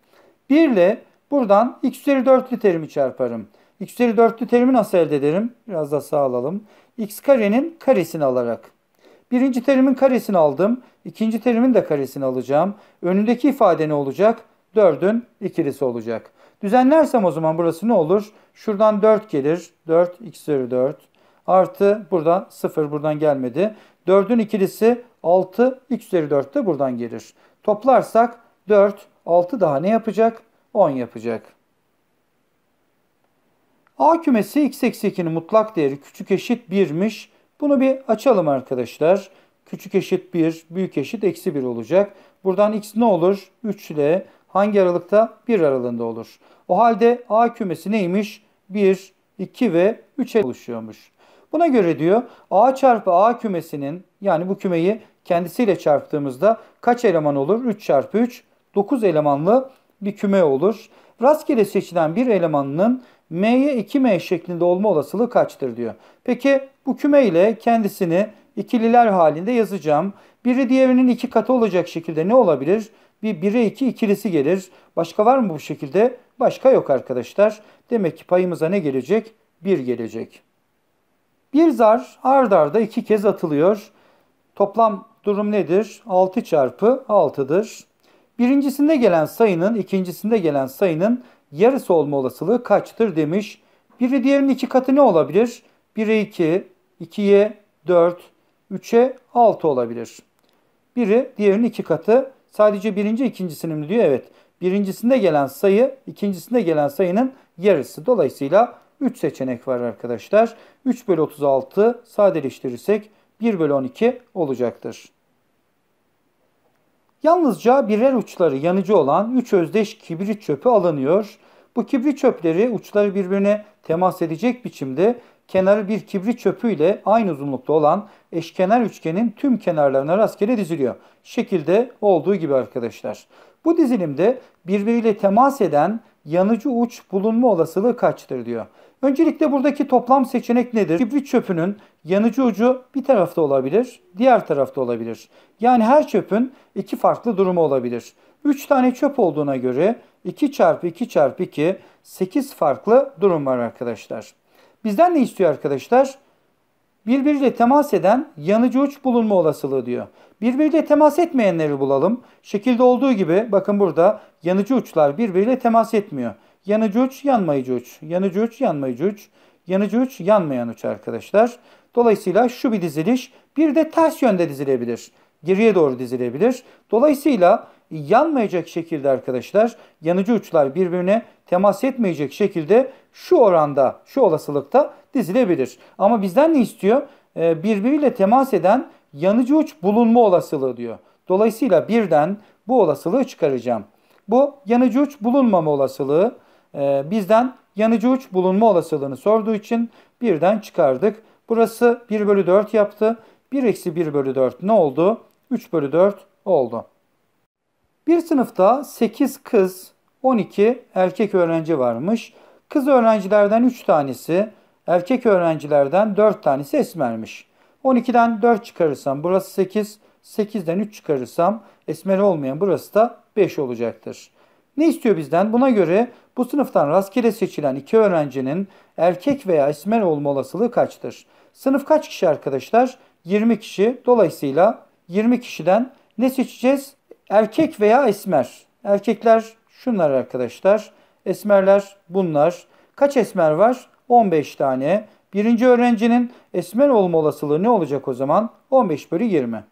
1 ile buradan x üzeri 4'lü terimi çarparım. X üzeri 4'lü terimi nasıl elde ederim? Biraz da sağ alalım. X karenin karesini alarak. Birinci terimin karesini aldım. İkinci terimin de karesini alacağım. Önündeki ifade ne olacak? 4'ün ikilisi olacak. Düzenlersem o zaman burası ne olur? Şuradan 4 gelir. 4 x üzeri 4. Artı burada 0 buradan gelmedi. 4'ün ikilisi 6 x üzeri 4 de buradan gelir. Toplarsak 4, 6 daha ne yapacak? 10 yapacak. A kümesi x eksi 2'nin mutlak değeri küçük eşit 1'miş. Bunu bir açalım arkadaşlar. Küçük eşit 1, büyük eşit eksi 1 olacak. Buradan x ne olur? 3 ile hangi aralıkta? 1 aralığında olur. O halde A kümesi neymiş? 1, 2 ve 3'e oluşuyormuş. Buna göre diyor A çarpı A kümesinin yani bu kümeyi kendisiyle çarptığımızda kaç eleman olur? 3 çarpı 3 9 elemanlı bir küme olur. Rastgele seçilen bir elemanının M'ye 2M şeklinde olma olasılığı kaçtır diyor. Peki bu küme ile kendisini ikililer halinde yazacağım. Biri diğerinin iki katı olacak şekilde ne olabilir? Bir 1'e 2 ikilisi gelir. Başka var mı bu şekilde? Başka yok arkadaşlar. Demek ki payımıza ne gelecek? 1 gelecek. Bir zar ard arda iki kez atılıyor. Toplam durum nedir? 6 çarpı 6'dır. Birincisinde gelen sayının ikincisinde gelen sayının yarısı olma olasılığı kaçtır demiş. Biri diğerinin iki katı ne olabilir? 1'e 2, 2'ye 4, 3'e 6 olabilir. Biri diğerinin iki katı. Sadece birinci ikincisini mi diyor? Evet. Birincisinde gelen sayı ikincisinde gelen sayının yarısı. Dolayısıyla 3 seçenek var arkadaşlar. 3 bölü 36 sadeleştirirsek 1 bölü 12 olacaktır. Yalnızca birer uçları yanıcı olan 3 özdeş kibrit çöpü alınıyor. Bu kibrit çöpleri uçları birbirine temas edecek biçimde kenarı bir kibrit çöpüyle aynı uzunlukta olan eşkenar üçgenin tüm kenarlarına rastgele diziliyor. Şekilde olduğu gibi arkadaşlar. Bu dizilimde birbiriyle temas eden yanıcı uç bulunma olasılığı kaçtır diyor. Öncelikle buradaki toplam seçenek nedir? Kibrit çöpünün yanıcı ucu bir tarafta olabilir, diğer tarafta olabilir. Yani her çöpün iki farklı durumu olabilir. 3 tane çöp olduğuna göre 2 çarpı 2 çarpı 2 8 farklı durum var arkadaşlar. Bizden ne istiyor arkadaşlar? Birbiriyle temas eden yanıcı uç bulunma olasılığı diyor. Birbiriyle temas etmeyenleri bulalım. Şekilde olduğu gibi bakın burada yanıcı uçlar birbiriyle temas etmiyor. Yanıcı uç, yanmayıcı uç. Yanıcı uç, yanmayıcı uç. Yanıcı uç, yanmayan uç arkadaşlar. Dolayısıyla şu bir diziliş. Bir de ters yönde dizilebilir. Geriye doğru dizilebilir. Dolayısıyla yanmayacak şekilde arkadaşlar yanıcı uçlar birbirine temas etmeyecek şekilde şu oranda, şu olasılıkta dizilebilir. Ama bizden ne istiyor? Ee, birbiriyle temas eden yanıcı uç bulunma olasılığı diyor. Dolayısıyla birden bu olasılığı çıkaracağım. Bu yanıcı uç bulunmama olasılığı ee, bizden yanıcı uç bulunma olasılığını sorduğu için birden çıkardık. Burası 1 bölü 4 yaptı. 1 eksi 1 bölü 4 ne oldu? 3 bölü 4 oldu. Bir sınıfta 8 kız, 12 erkek öğrenci varmış. Kız öğrencilerden 3 tanesi, erkek öğrencilerden 4 tanesi esmermiş. 12'den 4 çıkarırsam burası 8, 8'den 3 çıkarırsam esmer olmayan burası da 5 olacaktır. Ne istiyor bizden? Buna göre bu sınıftan rastgele seçilen iki öğrencinin erkek veya esmer olma olasılığı kaçtır? Sınıf kaç kişi arkadaşlar? 20 kişi. Dolayısıyla 20 kişiden ne seçeceğiz? Erkek veya esmer. Erkekler şunlar arkadaşlar. Esmerler bunlar. Kaç esmer var? 15 tane. Birinci öğrencinin esmer olma olasılığı ne olacak o zaman? 15 bölü 20.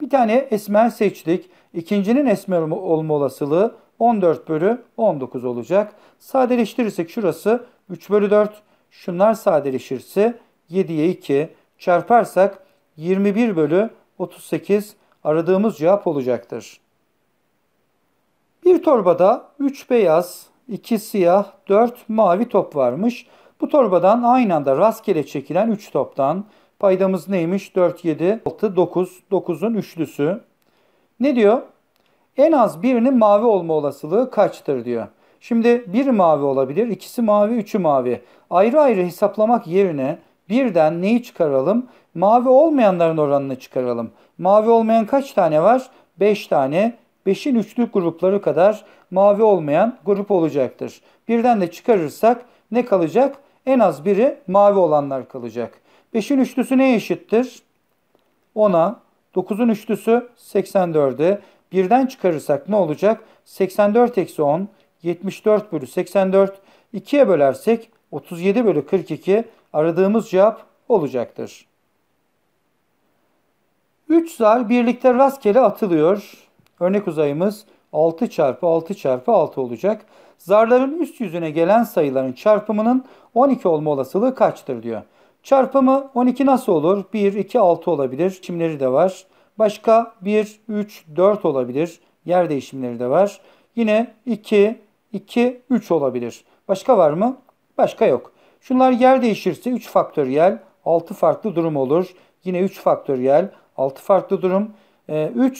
Bir tane esmer seçtik. İkincinin esmer olma olasılığı 14 bölü 19 olacak. Sadeleştirirsek şurası 3 bölü 4. Şunlar sadeleşirse 7'ye 2 çarparsak 21 bölü 38 aradığımız cevap olacaktır. Bir torbada 3 beyaz, 2 siyah, 4 mavi top varmış. Bu torbadan aynı anda rastgele çekilen 3 toptan paydamız neymiş? 4, 7, 6, 9. 9'un üçlüsü. Ne diyor? en az birinin mavi olma olasılığı kaçtır diyor. Şimdi bir mavi olabilir, ikisi mavi, üçü mavi. Ayrı ayrı hesaplamak yerine birden neyi çıkaralım? Mavi olmayanların oranını çıkaralım. Mavi olmayan kaç tane var? 5 tane. 5'in üçlük grupları kadar mavi olmayan grup olacaktır. Birden de çıkarırsak ne kalacak? En az biri mavi olanlar kalacak. 5'in üçlüsü ne eşittir? 10'a. 9'un üçlüsü 84'e birden çıkarırsak ne olacak? 84 eksi 10, 74 bölü 84. 2'ye bölersek 37 bölü 42 aradığımız cevap olacaktır. 3 zar birlikte rastgele atılıyor. Örnek uzayımız 6 çarpı 6 çarpı 6 olacak. Zarların üst yüzüne gelen sayıların çarpımının 12 olma olasılığı kaçtır diyor. Çarpımı 12 nasıl olur? 1, 2, 6 olabilir. Kimleri de var. Başka 1, 3, 4 olabilir. Yer değişimleri de var. Yine 2, 2, 3 olabilir. Başka var mı? Başka yok. Şunlar yer değişirse 3 faktöriyel 6 farklı durum olur. Yine 3 faktöriyel 6 farklı durum. 3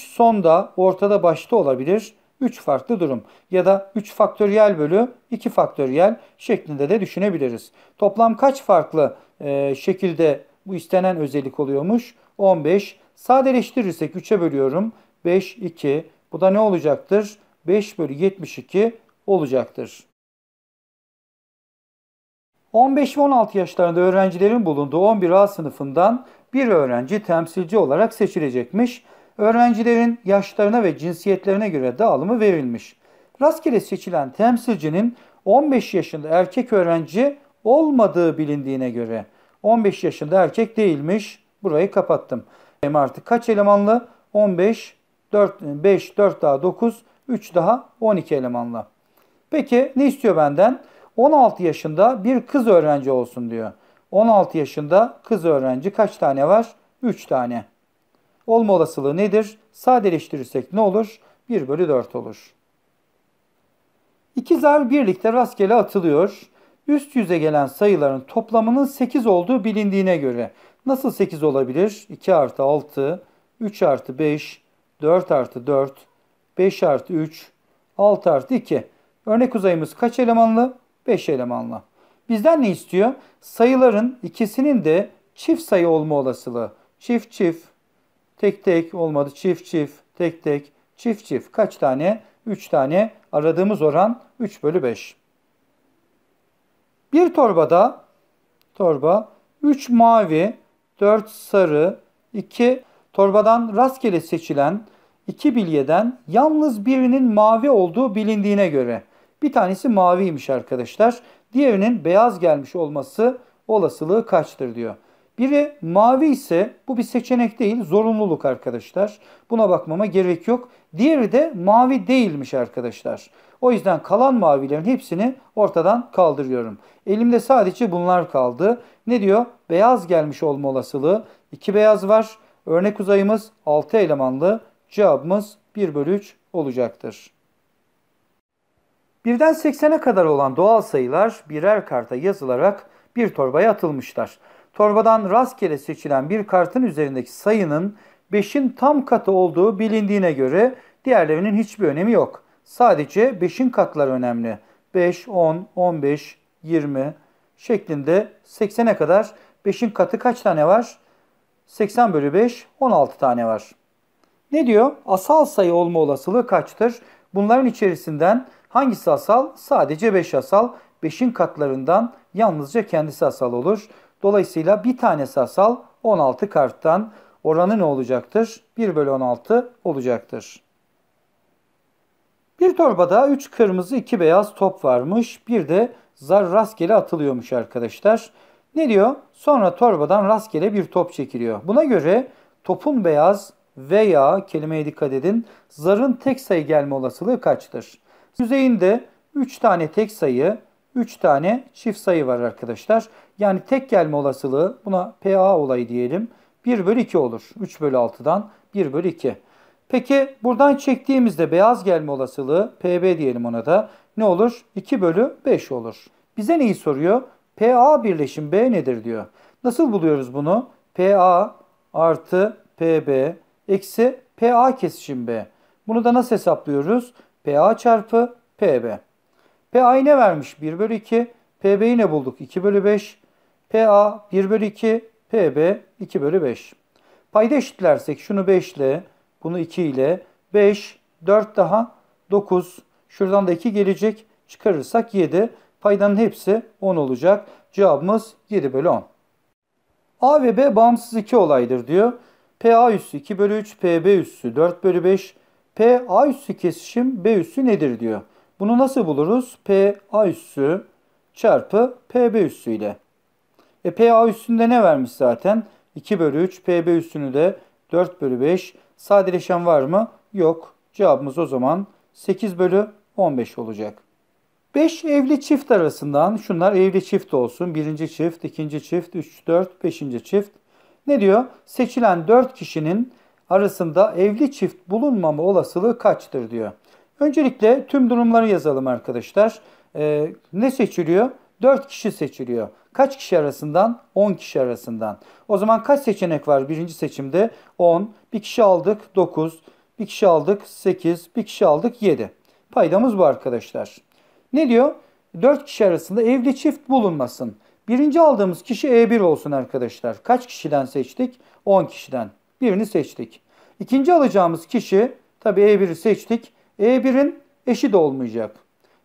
ee, sonda ortada başta olabilir. 3 farklı durum ya da 3 faktöriyel bölü 2 faktöriyel şeklinde de düşünebiliriz. Toplam kaç farklı e, şekilde bu istenen özellik oluyormuş? 15 Sadeleştirirsek 3'e bölüyorum. 5, 2. Bu da ne olacaktır? 5 bölü 72 olacaktır. 15 ve 16 yaşlarında öğrencilerin bulunduğu 11A sınıfından bir öğrenci temsilci olarak seçilecekmiş. Öğrencilerin yaşlarına ve cinsiyetlerine göre dağılımı verilmiş. Rastgele seçilen temsilcinin 15 yaşında erkek öğrenci olmadığı bilindiğine göre 15 yaşında erkek değilmiş. Burayı kapattım artık kaç elemanlı? 15, 4, 5, 4 daha 9, 3 daha 12 elemanlı. Peki ne istiyor benden? 16 yaşında bir kız öğrenci olsun diyor. 16 yaşında kız öğrenci kaç tane var? 3 tane. Olma olasılığı nedir? Sadeleştirirsek ne olur? 1 bölü 4 olur. İkizler birlikte rastgele atılıyor. Üst yüze gelen sayıların toplamının 8 olduğu bilindiğine göre Nasıl 8 olabilir? 2 artı 6, 3 artı 5, 4 artı 4, 5 artı 3, 6 artı 2. Örnek uzayımız kaç elemanlı? 5 elemanlı. Bizden ne istiyor? Sayıların ikisinin de çift sayı olma olasılığı. Çift çift, tek tek olmadı. Çift çift, tek tek, çift çift. Kaç tane? 3 tane. Aradığımız oran 3 bölü 5. Bir torbada, torba 3 mavi, 4 sarı, 2 torbadan rastgele seçilen 2 bilyeden yalnız birinin mavi olduğu bilindiğine göre. Bir tanesi maviymiş arkadaşlar. Diğerinin beyaz gelmiş olması olasılığı kaçtır diyor. Biri mavi ise bu bir seçenek değil, zorunluluk arkadaşlar. Buna bakmama gerek yok. Diğeri de mavi değilmiş arkadaşlar. O yüzden kalan mavilerin hepsini ortadan kaldırıyorum. Elimde sadece bunlar kaldı. Ne diyor? Beyaz gelmiş olma olasılığı. 2 beyaz var. Örnek uzayımız 6 elemanlı. Cevabımız 1 bölü 3 olacaktır. Birden 80'e kadar olan doğal sayılar birer karta yazılarak bir torbaya atılmışlar. Torbadan rastgele seçilen bir kartın üzerindeki sayının 5'in tam katı olduğu bilindiğine göre diğerlerinin hiçbir önemi yok. Sadece 5'in katları önemli. 5, 10, 15, 20 şeklinde 80'e kadar 5'in katı kaç tane var? 80 bölü 5, 16 tane var. Ne diyor? Asal sayı olma olasılığı kaçtır? Bunların içerisinden hangisi asal? Sadece 5 asal. 5'in katlarından yalnızca kendisi asal olur. Dolayısıyla bir tanesi asal 16 karttan oranı ne olacaktır? 1 bölü 16 olacaktır. Bir torbada 3 kırmızı 2 beyaz top varmış. Bir de zar rastgele atılıyormuş arkadaşlar. Ne diyor? Sonra torbadan rastgele bir top çekiliyor. Buna göre topun beyaz veya kelimeye dikkat edin zarın tek sayı gelme olasılığı kaçtır? Yüzeyinde 3 tane tek sayı 3 tane çift sayı var arkadaşlar. Yani tek gelme olasılığı buna PA olayı diyelim. 1 bölü 2 olur. 3 bölü 6'dan 1 bölü 2. Peki buradan çektiğimizde beyaz gelme olasılığı PB diyelim ona da ne olur? 2 bölü 5 olur. Bize neyi soruyor? PA birleşim B nedir diyor. Nasıl buluyoruz bunu? PA artı PB eksi PA kesişim B. Bunu da nasıl hesaplıyoruz? PA çarpı PB. PA'yı ne vermiş? 1 bölü 2. PB'yi ne bulduk? 2 bölü 5. PA 1 bölü 2. PB 2 bölü 5. Payda eşitlersek şunu 5 ile bunu 2 ile 5, 4 daha 9. Şuradan da 2 gelecek. Çıkarırsak 7. Paydanın hepsi 10 olacak. Cevabımız 7 bölü 10. A ve B bağımsız iki olaydır diyor. PA üssü 2 bölü 3, PB üssü 4 bölü 5. PA üssü kesişim B üssü nedir diyor. Bunu nasıl buluruz? PA üssü çarpı PB üssü ile. E PA üssünde ne vermiş zaten? 2 bölü 3, PB üssünü de 4 bölü 5. Sadeleşen var mı? Yok. Cevabımız o zaman 8 bölü 15 olacak. 5 evli çift arasından şunlar evli çift olsun. Birinci çift, ikinci çift, 3, 4, 5. çift. Ne diyor? Seçilen 4 kişinin arasında evli çift bulunmama olasılığı kaçtır diyor. Öncelikle tüm durumları yazalım arkadaşlar. Ee, ne seçiliyor? 4 kişi seçiliyor. Kaç kişi arasından? 10 kişi arasından. O zaman kaç seçenek var birinci seçimde? 10. Bir kişi aldık 9. Bir kişi aldık 8. Bir kişi aldık 7. Paydamız bu arkadaşlar. Ne diyor? 4 kişi arasında evli çift bulunmasın. Birinci aldığımız kişi E1 olsun arkadaşlar. Kaç kişiden seçtik? 10 kişiden. Birini seçtik. İkinci alacağımız kişi tabii E1'i seçtik. E1'in eşi de olmayacak.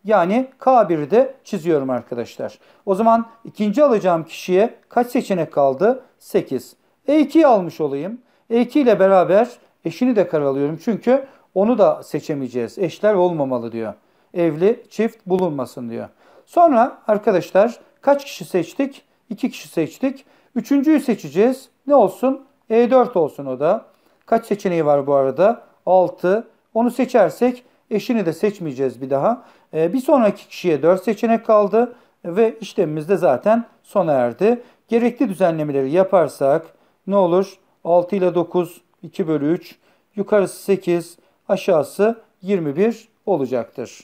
Yani K1'i de çiziyorum arkadaşlar. O zaman ikinci alacağım kişiye kaç seçenek kaldı? 8. E2'yi almış olayım. E2 ile beraber eşini de karalıyorum. Çünkü onu da seçemeyeceğiz. Eşler olmamalı diyor. Evli çift bulunmasın diyor. Sonra arkadaşlar kaç kişi seçtik? 2 kişi seçtik. Üçüncüyü seçeceğiz. Ne olsun? E4 olsun o da. Kaç seçeneği var bu arada? 6. Onu seçersek eşini de seçmeyeceğiz bir daha. E, bir sonraki kişiye 4 seçenek kaldı ve işlemimiz de zaten sona erdi. Gerekli düzenlemeleri yaparsak ne olur? 6 ile 9 2 bölü 3 yukarısı 8 aşağısı 21 olacaktır.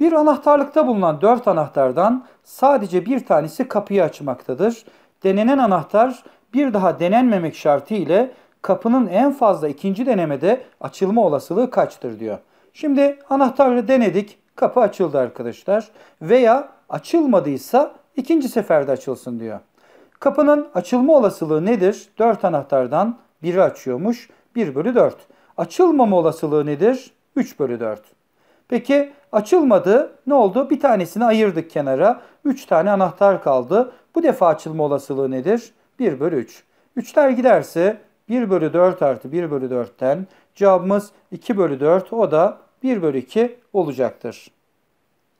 Bir anahtarlıkta bulunan 4 anahtardan sadece bir tanesi kapıyı açmaktadır. Denenen anahtar bir daha denenmemek şartı ile kapının en fazla ikinci denemede açılma olasılığı kaçtır diyor. Şimdi anahtarla denedik. Kapı açıldı arkadaşlar. Veya açılmadıysa ikinci seferde açılsın diyor. Kapının açılma olasılığı nedir? 4 anahtardan biri açıyormuş. 1 bölü 4. Açılmama olasılığı nedir? 3 bölü 4. Peki açılmadı. Ne oldu? Bir tanesini ayırdık kenara. 3 tane anahtar kaldı. Bu defa açılma olasılığı nedir? 1 bölü 3. 3'ler giderse 1 bölü 4 artı 1 bölü 4'ten Cevabımız 2 bölü 4 o da 1 bölü 2 olacaktır.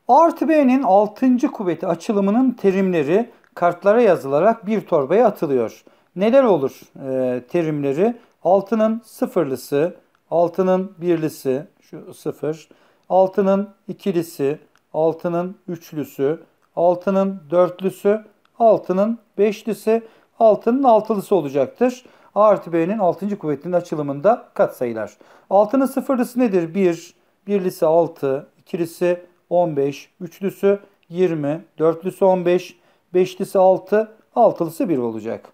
A artı B'nin 6. kuvveti açılımının terimleri kartlara yazılarak bir torbaya atılıyor. Neler olur e, terimleri? 6'nın sıfırlısı, 6'nın birlisi, şu sıfır, 6'nın ikilisi, 6'nın üçlüsü, 6'nın dörtlüsü, 6'nın beşlisi, 6'nın altılısı olacaktır. A artı B'nin 6. kuvvetinin açılımında katsayılar. 6'nın sıfırlısı nedir? 1, 1'lisi 6, 2'lisi 15, 3'lüsü 20, 4'lüsü 15, 5'lisi 6, 6'lısı 1 olacak.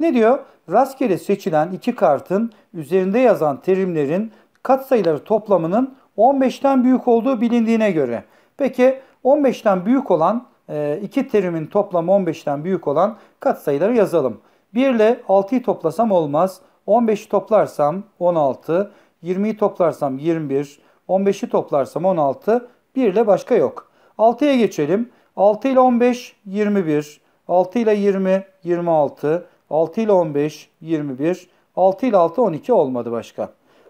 Ne diyor? Rastgele seçilen iki kartın üzerinde yazan terimlerin katsayıları toplamının 15'ten büyük olduğu bilindiğine göre. Peki 15'ten büyük olan e, iki terimin toplamı 15'ten büyük olan katsayıları yazalım. 1 ile 6'yı toplasam olmaz. 15'i toplarsam 16, 20'yi toplarsam 21, 15'i toplarsam 16, 1 ile başka yok. 6'ya geçelim. 6 ile 15, 21, 6 ile 20, 26, 6 ile 15, 21, 6 ile 6, 12 olmadı başka.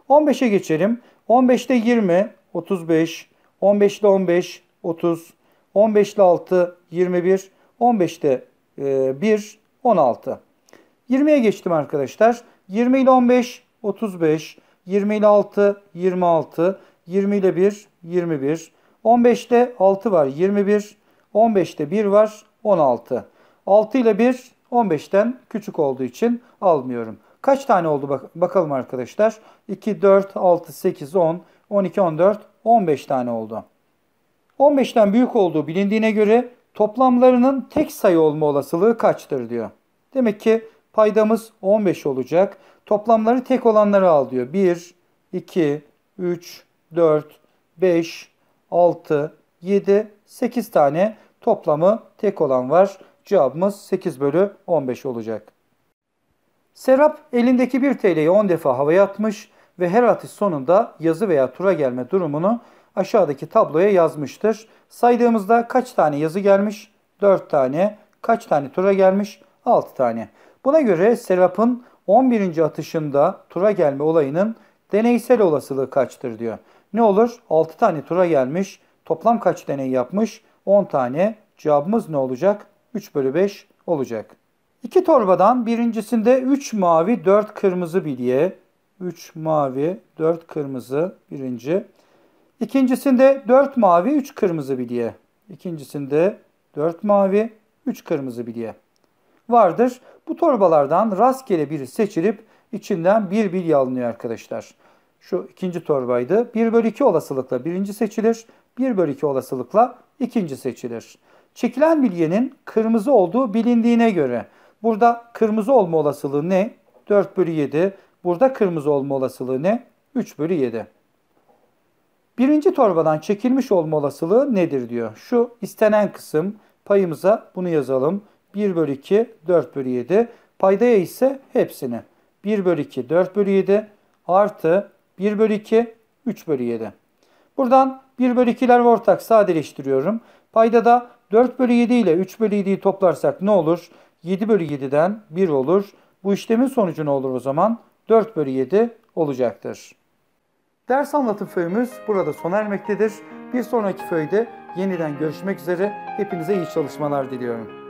15'e geçelim. 15'te 20, 35, 15 ile 15, 30, 15 ile 6, 21, 15'te 1, 16. 20'ye geçtim arkadaşlar. 20 ile 15 35, 20 ile 6 26, 20 ile 1 21, 15'te 6 var 21, 15'te 1 var 16. 6 ile 1 15'ten küçük olduğu için almıyorum. Kaç tane oldu bak bakalım arkadaşlar? 2, 4, 6, 8, 10, 12, 14, 15 tane oldu. 15'ten büyük olduğu bilindiğine göre toplamlarının tek sayı olma olasılığı kaçtır diyor. Demek ki Paydamız 15 olacak. Toplamları tek olanları al diyor. 1, 2, 3, 4, 5, 6, 7, 8 tane toplamı tek olan var. Cevabımız 8 bölü 15 olacak. Serap elindeki 1 TL'yi 10 defa havaya atmış ve her atış sonunda yazı veya tura gelme durumunu aşağıdaki tabloya yazmıştır. Saydığımızda kaç tane yazı gelmiş? 4 tane. Kaç tane tura gelmiş? 6 tane. Buna göre Serap'ın 11. atışında tura gelme olayının deneysel olasılığı kaçtır diyor. Ne olur? 6 tane tura gelmiş. Toplam kaç deney yapmış? 10 tane. Cevabımız ne olacak? 3 bölü 5 olacak. İki torbadan birincisinde 3 mavi 4 kırmızı bilye. 3 mavi 4 kırmızı birinci. İkincisinde 4 mavi 3 kırmızı bilye. İkincisinde 4 mavi 3 kırmızı bilye vardır. Bu torbalardan rastgele biri seçilip içinden bir bilye alınıyor arkadaşlar. Şu ikinci torbaydı. 1 bölü 2 olasılıkla birinci seçilir. 1 bölü 2 olasılıkla ikinci seçilir. Çekilen bilyenin kırmızı olduğu bilindiğine göre burada kırmızı olma olasılığı ne? 4 bölü 7. Burada kırmızı olma olasılığı ne? 3 bölü 7. Birinci torbadan çekilmiş olma olasılığı nedir diyor. Şu istenen kısım payımıza bunu yazalım. 1 bölü 2, 4 bölü 7. Paydaya ise hepsini. 1 bölü 2, 4 bölü 7 artı 1 bölü 2, 3 bölü 7. Buradan 1 bölü 2'ler ortak sadeleştiriyorum. Paydada 4 bölü 7 ile 3 bölü 7'yi toplarsak ne olur? 7 bölü 7'den 1 olur. Bu işlemin sonucu ne olur o zaman? 4 bölü 7 olacaktır. Ders anlatım föyümüz burada sona ermektedir. Bir sonraki föyde yeniden görüşmek üzere. Hepinize iyi çalışmalar diliyorum.